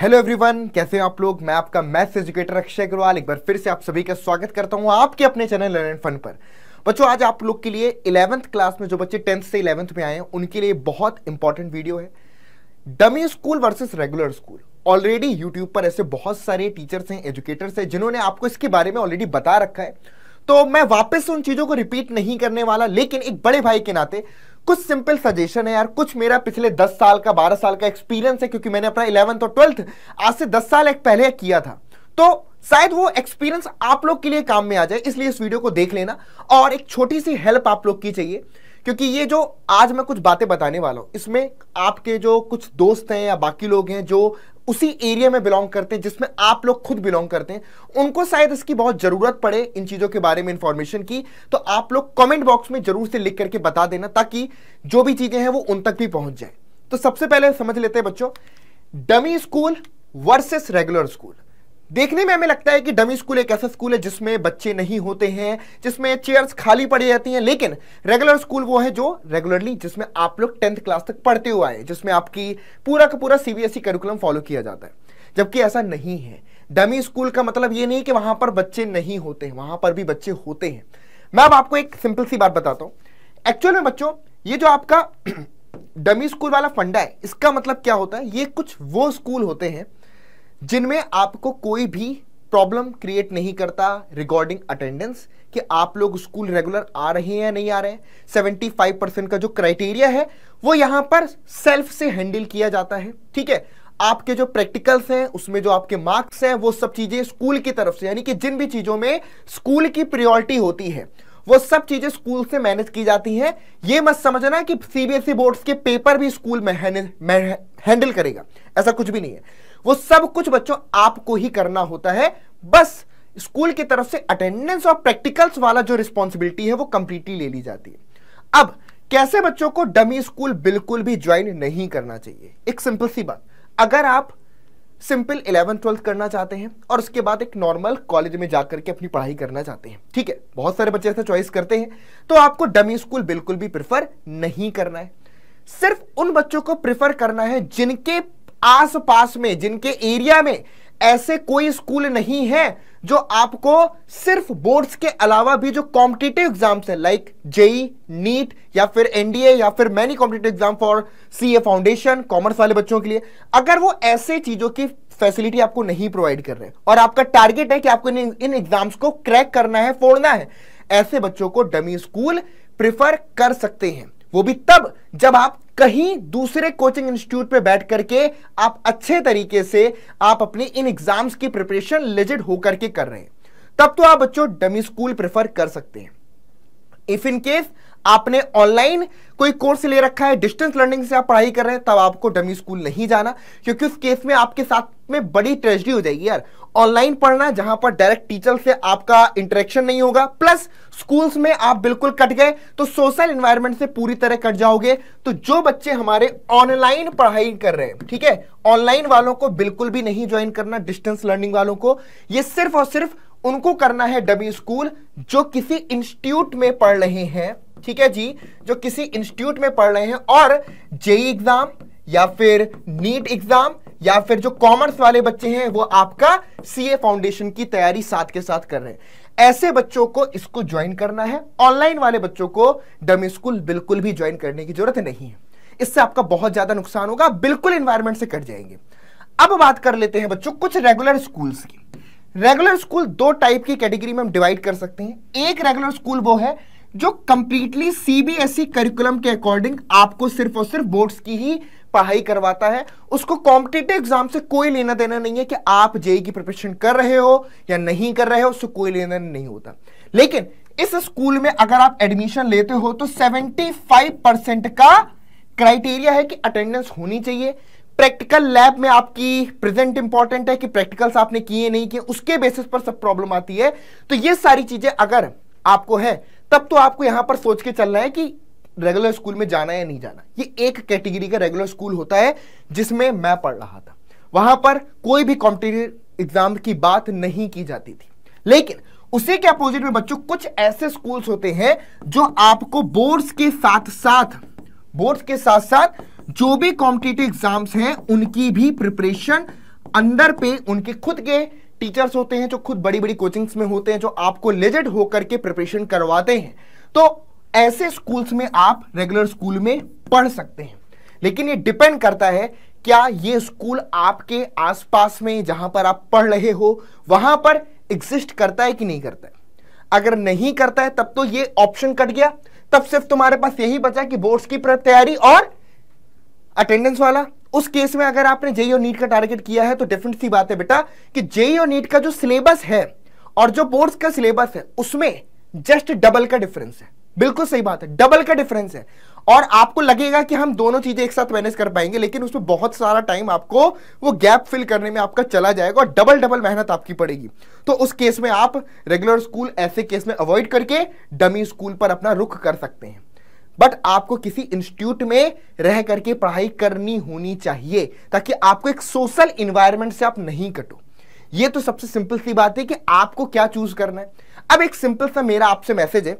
hello everyone कैसे आप लोग मैं आपका मैथ्स एजुकेटर अक्षय अग्रवाल एक बार फिर से आप सभी का स्वागत करता हूं आपके अपने चैनल लर्न एंड फन पर बच्चों आज आप लोग के लिए इलेवंथ क्लास में जो बच्चे टेंथ से इलेवंथ में आए हैं उनके लिए बहुत इंपॉर्टेंट वीडियो है dummy school versus regular school already YouTube पर ऐसे बहुत सारे टीचर्स हैं एजुकेटर्स हैं जिन्होंने आपको इसके बारे में ऑलरेडी बता रखा है तो मैं वापस उन चीज़ों को रिपीट नहीं करने वाला लेकिन एक बड़े भाई के नाते कुछ सिंपल सजेशन है यार कुछ मेरा पिछले दस साल का बारह साल का एक्सपीरियंस है क्योंकि मैंने अपना इलेवंथ और ट्वेल्थ आज से दस साल एक पहले किया था तो शायद वो एक्सपीरियंस आप लोग के लिए काम में आ जाए इसलिए इस वीडियो को देख लेना और एक छोटी सी हेल्प आप लोग की चाहिए क्योंकि ये जो आज मैं कुछ बातें बताने वाला हूं इसमें आपके जो कुछ दोस्त हैं या बाकी लोग हैं जो उसी एरिया में बिलोंग करते हैं जिसमें आप लोग खुद बिलोंग करते हैं उनको शायद इसकी बहुत ज़रूरत पड़े इन चीज़ों के बारे में इंफॉर्मेशन की तो आप लोग कमेंट बॉक्स में ज़रूर से लिख करके बता देना ताकि जो भी चीज़ें हैं वो उन तक भी पहुंच जाए तो सबसे पहले समझ लेते हैं बच्चों dummy school versus regular school देखने में हमें लगता है कि डमी स्कूल एक ऐसा स्कूल है जिसमें बच्चे नहीं होते हैं जिसमें चेयर्स खाली पड़ी रहती हैं लेकिन रेगुलर स्कूल वो है जो रेगुलरली जिसमें आप लोग टेंथ क्लास तक पढ़ते हुए आए जिसमें आपकी पूरा का पूरा सीबीएसई करिकुलम फॉलो किया जाता है जबकि ऐसा नहीं है डमी स्कूल का मतलब ये नहीं कि वहां पर बच्चे नहीं होते हैं वहां पर भी बच्चे होते हैं मैं अब आपको एक सिंपल सी बात बताता हूँ एक्चुअल में बच्चों ये जो आपका डमी स्कूल वाला फंडा है इसका मतलब क्या होता है ये कुछ वो स्कूल होते हैं जिनमें आपको कोई भी प्रॉब्लम क्रिएट नहीं करता रिगार्डिंग अटेंडेंस कि आप लोग स्कूल रेगुलर आ रहे हैं या नहीं आ रहे हैं सेवेंटी फाइव परसेंट का जो क्राइटेरिया है वो यहां पर सेल्फ से हैंडल किया जाता है ठीक है आपके जो प्रैक्टिकल्स हैं उसमें जो आपके मार्क्स हैं वो सब चीज़ें स्कूल की तरफ से यानी कि जिन भी चीज़ों में स्कूल की प्रियोरिटी होती है वो सब चीज़ें स्कूल से मैनेज की जाती हैं ये मत समझना कि सीबीएसई बोर्ड्स e के पेपर भी स्कूल में हैंडल करेगा ऐसा कुछ भी नहीं है वो सब कुछ बच्चों आपको ही करना होता है बस स्कूल की तरफ से अटेंडेंस और प्रैक्टिकल्स वाला जो रिस्पॉन्सिबिलिटी है वो कंप्लीटली ले ली जाती है अब कैसे बच्चों को डमी स्कूल बिल्कुल भी ज्वाइन नहीं करना चाहिए एक सिंपल सी बात अगर आप सिंपल इलेवन ट्वेल्थ करना चाहते हैं और उसके बाद एक नॉर्मल कॉलेज में जाकर के अपनी पढ़ाई करना चाहते हैं ठीक है बहुत सारे बच्चे ऐसा चॉइस करते हैं तो आपको डमी स्कूल बिल्कुल भी प्रेफर नहीं करना है सिर्फ उन बच्चों को प्रिफर करना है जिनके आसपास में जिनके एरिया में ऐसे कोई स्कूल नहीं है जो आपको सिर्फ बोर्ड्स के अलावा भी जो कॉम्पिटेटिव एग्जाम्स हैं लाइक जेई e, नीट या फिर एनडीए या फिर many competitive exam for a foundation commerce वाले बच्चों के लिए अगर वो ऐसे चीजों की फैसिलिटी आपको नहीं प्रोवाइड कर रहे और आपका टारगेट है कि आपको इन एग्जाम्स को क्रैक करना है फोड़ना है ऐसे बच्चों को डमी स्कूल प्रिफर कर सकते हैं वो भी तब जब आप कहीं दूसरे कोचिंग इंस्टीट्यूट पे बैठ करके आप अच्छे तरीके से आप अपनी इन एग्जाम्स की प्रिपरेशन लेजिड होकर के कर रहे हैं तब तो आप बच्चों डमी स्कूल प्रेफर कर सकते हैं इफ इन केस आपने ऑनलाइन कोई कोर्स ले रखा है डिस्टेंस लर्निंग से आप पढ़ाई कर रहे हैं तब आपको डमी स्कूल नहीं जाना क्योंकि उस केस में आपके साथ में बड़ी ट्रेजडी हो जाएगी यार ऑनलाइन पढ़ना जहां पर डायरेक्ट टीचर से आपका इंटरेक्शन नहीं होगा प्लस स्कूल्स में आप बिल्कुल कट गए तो सोशल इन्वायरमेंट से पूरी तरह कट जाओगे तो जो बच्चे हमारे ऑनलाइन पढ़ाई कर रहे हैं ठीक है ऑनलाइन वालों को बिल्कुल भी नहीं ज्वाइन करना डिस्टेंस लर्निंग वालों को ये सिर्फ और सिर्फ उनको करना है डमी स्कूल जो किसी इंस्टीट्यूट में पढ़ रहे हैं ठीक है जी जो किसी इंस्टीट्यूट में पढ़ रहे हैं और जेई एग्जाम या फिर नीट एग्जाम या फिर जो कॉमर्स वाले बच्चे हैं वो आपका सीए फाउंडेशन की तैयारी साथ के साथ कर रहे हैं ऐसे बच्चों को इसको ज्वाइन करना है ऑनलाइन वाले बच्चों को डमी स्कूल बिल्कुल भी ज्वाइन करने की जरूरत नहीं है इससे आपका बहुत ज्यादा नुकसान होगा बिल्कुल इन्वायरमेंट से कट जाएंगे अब बात कर लेते हैं बच्चों कुछ रेगुलर स्कूल्स की रेगुलर स्कूल दो टाइप की कैटेगरी में हम डिवाइड कर सकते हैं एक रेगुलर स्कूल वो है जो कंप्लीटली सीबीएसई करिकुलम के अकॉर्डिंग आपको सिर्फ और सिर्फ बोर्ड्स की ही पढ़ाई करवाता है उसको कॉम्पिटेटिव एग्जाम से कोई लेना देना नहीं है कि आप जेई e की प्रिपरेशन कर रहे हो या नहीं कर रहे हो उससे कोई लेना नहीं होता लेकिन इस स्कूल में अगर आप एडमिशन लेते हो तो 75 परसेंट का क्राइटेरिया है कि अटेंडेंस होनी चाहिए प्रैक्टिकल लैब में आपकी प्रेजेंट इंपॉर्टेंट है कि प्रैक्टिकल्स आपने किए नहीं किए उसके बेसिस पर सब प्रॉब्लम आती है तो ये सारी चीजें अगर आपको है तब तो आपको यहां पर सोच के चलना है कि रेगुलर स्कूल में जाना या नहीं जाना ये एक कैटेगरी का रेगुलर स्कूल होता है जिसमें मैं पढ़ रहा था वहां पर कोई भी कॉम्पिटेटिव एग्जाम की बात नहीं की जाती थी लेकिन उसी के अपोजिट में बच्चों कुछ ऐसे स्कूल्स होते हैं जो आपको बोर्ड्स के साथ साथ बोर्ड्स के साथ साथ जो भी कॉम्पिटेटिव एग्जाम्स हैं उनकी भी प्रिपरेशन अंदर पे उनके खुद के टीचर्स होते हैं जो खुद बड़ी बड़ी कोचिंग्स में होते हैं जो आपको लेजेड होकर के प्रिपरेशन करवाते हैं तो ऐसे स्कूल्स में आप रेगुलर स्कूल में पढ़ सकते हैं लेकिन ये डिपेंड करता है क्या ये स्कूल आपके आसपास में जहां पर आप पढ़ रहे हो वहां पर एग्जिस्ट करता है कि नहीं करता है अगर नहीं करता है तब तो ये ऑप्शन कट गया तब सिर्फ तुम्हारे पास यही बचा कि बोर्ड्स की तैयारी और अटेंडेंस वाला उस केस में अगर आपने जेई और नीट का टारगेट किया है तो डिफरेंट सी बात है बेटा कि जेई और नीट का जो सिलेबस है और जो बोर्ड्स का सिलेबस है उसमें जस्ट डबल का डिफरेंस है बिल्कुल सही बात है डबल का डिफरेंस है और आपको लगेगा कि हम दोनों चीजें एक साथ मैनेज कर पाएंगे लेकिन उसमें बहुत सारा टाइम आपको वो गैप फिल करने में आपका चला जाएगा और डबल डबल मेहनत आपकी पड़ेगी तो उस केस में आप रेगुलर स्कूल ऐसे केस में अवॉइड करके डमी स्कूल पर अपना रुख कर सकते हैं बट आपको किसी इंस्टीट्यूट में रह करके पढ़ाई करनी होनी चाहिए ताकि आपको एक सोशल इन्वायरमेंट से आप नहीं कटो ये तो सबसे सिंपल सी बात है कि आपको क्या चूज करना है अब एक सिंपल सा मेरा आपसे मैसेज है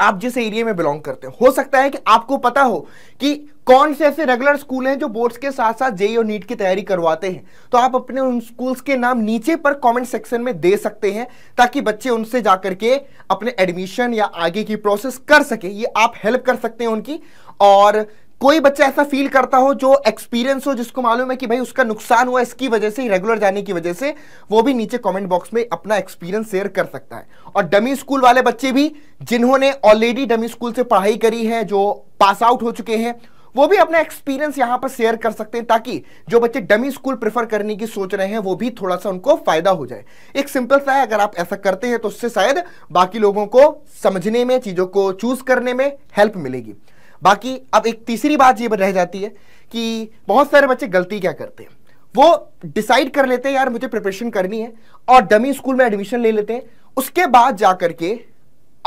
आप जिस एरिया में बिलोंग करते हो हो सकता है कि आपको पता हो कि कौन से ऐसे रेगुलर स्कूल हैं जो बोर्ड्स के साथ साथ जेई और नीट की तैयारी करवाते हैं तो आप अपने उन स्कूल्स के नाम नीचे पर कमेंट सेक्शन में दे सकते हैं ताकि बच्चे उनसे जाकर के अपने एडमिशन या आगे की प्रोसेस कर सके ये आप हेल्प कर सकते हैं उनकी और कोई बच्चा ऐसा फील करता हो जो एक्सपीरियंस हो जिसको मालूम है कि भाई उसका नुकसान हुआ इसकी वजह से रेगुलर जाने की वजह से वो भी नीचे कमेंट बॉक्स में अपना एक्सपीरियंस शेयर कर सकता है और डमी स्कूल वाले बच्चे भी जिन्होंने ऑलरेडी डमी स्कूल से पढ़ाई करी है जो पास आउट हो चुके हैं वो भी अपना एक्सपीरियंस यहां पर शेयर कर सकते हैं ताकि जो बच्चे डमी स्कूल प्रेफर करने की सोच रहे हैं वो भी थोड़ा सा उनको फायदा हो जाए एक सिंपल सा है अगर आप ऐसा करते हैं तो उससे शायद बाकी लोगों को समझने में चीजों को चूज करने में हेल्प मिलेगी बाकी अब एक तीसरी बात ये रह जाती है कि बहुत सारे बच्चे गलती क्या करते हैं वो डिसाइड कर लेते हैं यार मुझे प्रिपरेशन करनी है और डमी स्कूल में एडमिशन ले लेते हैं उसके बाद जा करके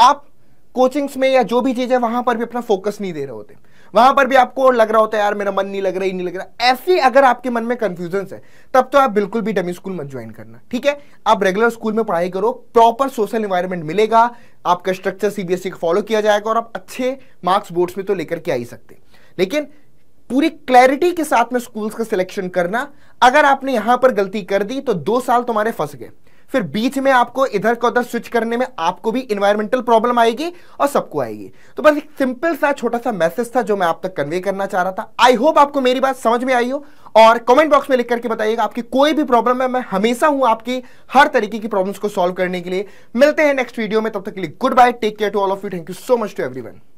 आप कोचिंग्स में या जो भी चीज़ है वहां पर भी अपना फोकस नहीं दे रहे होते वहां पर भी आपको लग रहा होता है यार मेरा मन नहीं लग रहा ही नहीं लग रहा ऐसी अगर आपके मन में कंफ्यूजन है तब तो आप बिल्कुल भी डमी स्कूल मत ज्वाइन करना ठीक है आप रेगुलर स्कूल में पढ़ाई करो प्रॉपर सोशल इन्वायरमेंट मिलेगा आपका स्ट्रक्चर सीबीएसई का फॉलो किया जाएगा और आप अच्छे मार्क्स बोर्ड्स में तो लेकर के आ ही सकते लेकिन पूरी क्लैरिटी के साथ में स्कूल्स का सिलेक्शन करना अगर आपने यहां पर गलती कर दी तो दो साल तुम्हारे फंस गए फिर बीच में आपको इधर का उधर स्विच करने में आपको भी इन्वायरमेंटल प्रॉब्लम आएगी और सबको आएगी तो बस एक सिंपल सा छोटा सा मैसेज था जो मैं आप तक कन्वे करना चाह रहा था आई होप आपको मेरी बात समझ में आई हो और कमेंट बॉक्स में लिख करके बताइएगा आपकी कोई भी प्रॉब्लम है मैं हमेशा हूं आपकी हर तरीके की प्रॉब्लम्स को सॉल्व करने के लिए मिलते हैं नेक्स्ट वीडियो में तब तक के लिए good bye take care to all of you thank you so much to every